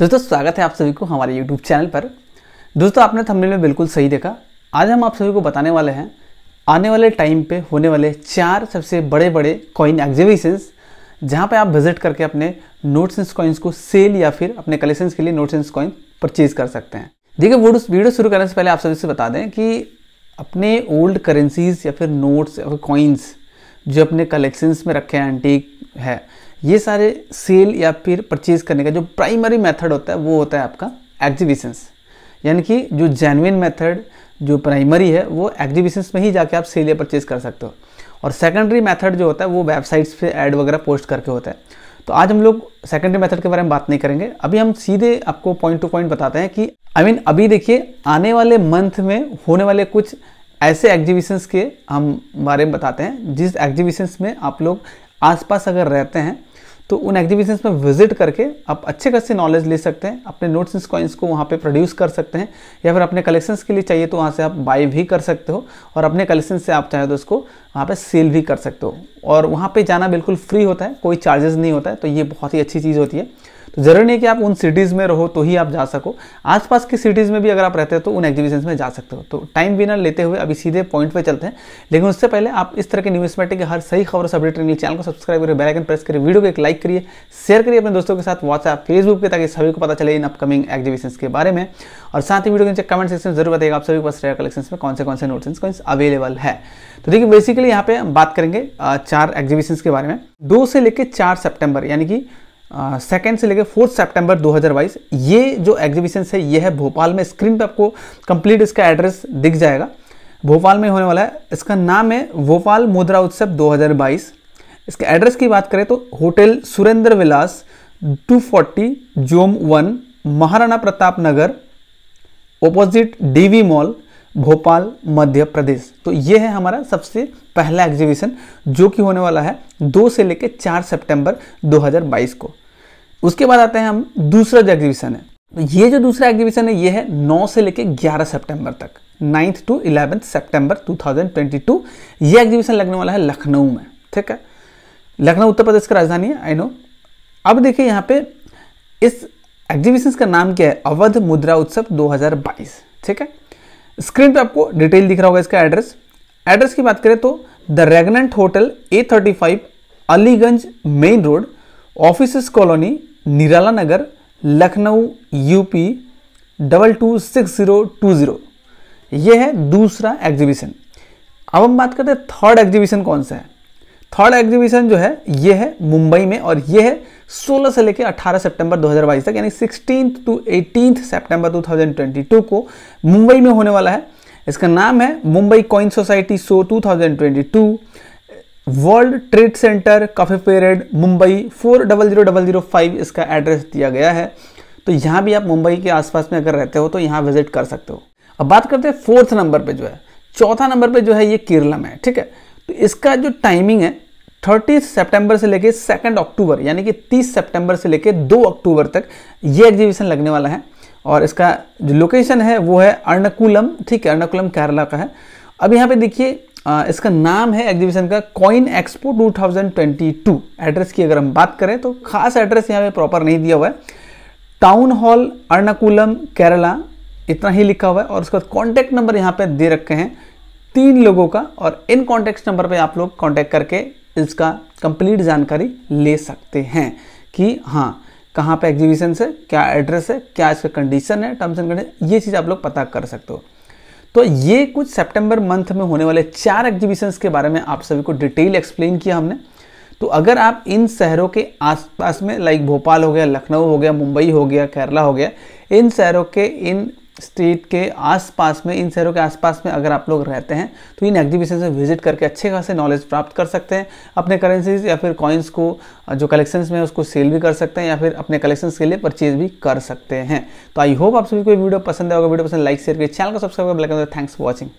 दोस्तों स्वागत है आप सभी को हमारे यूट्यूब चैनल पर दोस्तों आपने थंबनेल में बिल्कुल सही देखा आज हम आप सभी को बताने वाले हैं आने वाले टाइम पे होने वाले चार सबसे बड़े बड़े कॉइन एग्जीबिशंस जहाँ पे आप विजिट करके अपने नोट्स एंड कॉइन्स को सेल या फिर अपने कलेक्शंस के लिए नोट्स एंड कॉइन परचेज कर सकते हैं देखिए वो वीडियो शुरू करने से पहले आप सभी से बता दें कि अपने ओल्ड करेंसीज या फिर नोट्स या फिर कॉइन्स जो अपने कलेक्शंस में रखे हैं एंटीक है ये सारे सेल या फिर परचेज करने का जो प्राइमरी मेथड होता है वो होता है आपका एग्जीबिशंस यानी कि जो जेनविन मेथड जो प्राइमरी है वो एग्जीबिशंस में ही जाके आप सेल या परचेज कर सकते हो और सेकेंडरी मेथड जो होता है वो वेबसाइट्स पे ऐड वगैरह पोस्ट करके होता है तो आज हम लोग सेकेंडरी मेथड के बारे में बात नहीं करेंगे अभी हम सीधे आपको पॉइंट टू पॉइंट बताते हैं कि आई I मीन mean, अभी देखिए आने वाले मंथ में होने वाले कुछ ऐसे एग्जीबिशंस के हम बारे में बताते हैं जिस एग्जीबिशंस में आप लोग आसपास अगर रहते हैं तो उन एग्जीबिशंस में विजिट करके आप अच्छे खासे नॉलेज ले सकते हैं अपने नोट्स एंड कॉइन्स को वहाँ पे प्रोड्यूस कर सकते हैं या फिर अपने कलेक्शंस के लिए चाहिए तो वहाँ से आप बाई भी कर सकते हो और अपने कलेक्शन से आप चाहे तो उसको वहाँ पे सेल भी कर सकते हो और वहाँ पे जाना बिल्कुल फ्री होता है कोई चार्जेस नहीं होता है तो ये बहुत ही अच्छी चीज़ होती है तो जरूरी नहीं कि आप उन सिटीज़ में रहो तो ही आप जा सको आसपास की सिटीज़ में भी अगर आप रहते हो तो उन एग्जीबिशन में जा सकते हो तो टाइम बिना लेते हुए अभी सीधे पॉइंट पर चलते हैं लेकिन उससे पहले आप इस तरह के न्यूज़ के हर सही खबर से अपडेट चैनल को सब्सक्राइब करिए बेलाइकन प्रेस करिए वीडियो को एक लाइक करिए शेयर करिए अपने दोस्तों के साथ व्हाट्सएप फेसबुक पर ताकि सभी को पता चले इन अपकमिंग एग्जीबिशन के बारे में और साथ ही वीडियो के नीचे कमेंट सेक्शन जरूर बताएगा आप सभी के पास रेयर कलेक्शन में कौन से कौन से नोट्स अवेलेबल है तो देखिए बेसिकली यहाँ पे बात करेंगे चार एग्जीबिशन के बारे में दो से लेकर चार सेप्टेम्बर यानी कि सेकेंड से लेकर फोर्थ सेप्टेम्बर 2022 ये जो एग्जीबिशन है ये है भोपाल में स्क्रीन पे आपको कंप्लीट इसका एड्रेस दिख जाएगा भोपाल में होने वाला है इसका नाम है भोपाल मुद्रा उत्सव 2022 इसके एड्रेस की बात करें तो hotel Surendra Vilas 240 zone one Maharana Pratap Nagar opposite DB mall Bhopal Madhya Pradesh तो ये है हमारा सबसे पहला एग्जीबिशन जो कि होने वाला है दो से लेकर चार सितंबर 2022 को उसके बाद आते हैं हम दूसरा जो एग्जीबिशन है तो ये जो दूसरा एग्जीबिशन है ये है 9 से लेकर 11 सितंबर तक ninth to eleventh September to ये एग्जीबिशन लगने वाला है लखनऊ में ठीक है लखनऊ उत्तर प्रदेश की राजधानी है आई नो अब देखिए यहाँ पे इस एग्जीबिशन का नाम क्या है अवध मुद्रा उत्सव 2022 ठीक है स्क्रीन पे आपको डिटेल दिख रहा होगा इसका एड्रेस एड्रेस की बात करें तो the Regnant hotel A thirty five Aliganj main road office colony Nirala Nagar Lucknow UP double two six zero two zero यह है दूसरा एग्जीबिशन अब हम बात करते हैं थर्ड एग्जीबिशन कौन सा है थर्ड एग्जीबिशन जो है यह है मुंबई में और यह है 16 से लेकर 18 सितंबर 2022 तक यानी सिक्सटीन टू एटीन सितंबर 2022 को मुंबई में होने वाला है इसका नाम है Mumbai coin society show 2022 World Trade Centre Cuffe Parade Mumbai four double zero double zero five इसका एड्रेस दिया गया है तो यहाँ भी आप मुंबई के आसपास में अगर रहते हो तो यहाँ विजिट कर सकते हो अब बात करते हैं फोर्थ नंबर पे जो है चौथा नंबर पे जो है ये केरला में है ठीक है तो इसका जो टाइमिंग है थर्टी सितंबर से लेकर सेकेंड अक्टूबर यानी कि 30 सितंबर से लेकर 2 अक्टूबर तक ये एग्जीबिशन लगने वाला है और इसका जो लोकेशन है वो है अर्नकुलम ठीक है अर्नकुलम केरला का है अब यहाँ पे देखिए इसका नाम है एग्जीबिशन का कॉइन एक्सपो 2022 एड्रेस की अगर हम बात करें तो खास एड्रेस यहाँ पे प्रॉपर नहीं दिया हुआ है टाउन हॉल अर्नाकुलम केरला इतना ही लिखा हुआ है और उसका कॉन्टैक्ट नंबर यहाँ पर दे रखे हैं तीन लोगों का और इन कॉन्टैक्ट नंबर पे आप लोग कॉन्टैक्ट करके इसका कंप्लीट जानकारी ले सकते हैं कि हाँ कहाँ पे एग्जीबिशन है क्या एड्रेस है क्या इसका कंडीशन है टर्म्स एंड कंडीशन ये चीज़ आप लोग पता कर सकते हो तो ये कुछ सितंबर मंथ में होने वाले चार एग्जीबिशंस के बारे में आप सभी को डिटेल एक्सप्लेन किया हमने तो अगर आप इन शहरों के आसपास में लाइक भोपाल हो गया लखनऊ हो गया मुंबई हो गया केरला हो गया इन शहरों के इन स्टेट के आसपास में इन शहरों के आसपास में अगर आप लोग रहते हैं तो इन एग्जीबिशन में विजिट करके अच्छे खासे नॉलेज प्राप्त कर सकते हैं अपने करेंसीज या फिर कॉइन्स को जो कलेक्शंस में उसको सेल भी कर सकते हैं या फिर अपने कलेक्शंस के लिए परचेज भी कर सकते हैं तो आई होप आप सभी को वीडियो पसंद आएगा वीडियो पसंद लाइक शेयर करिए चैनल को सब्सक्राइब कर थैंक्स फॉर वॉचिंग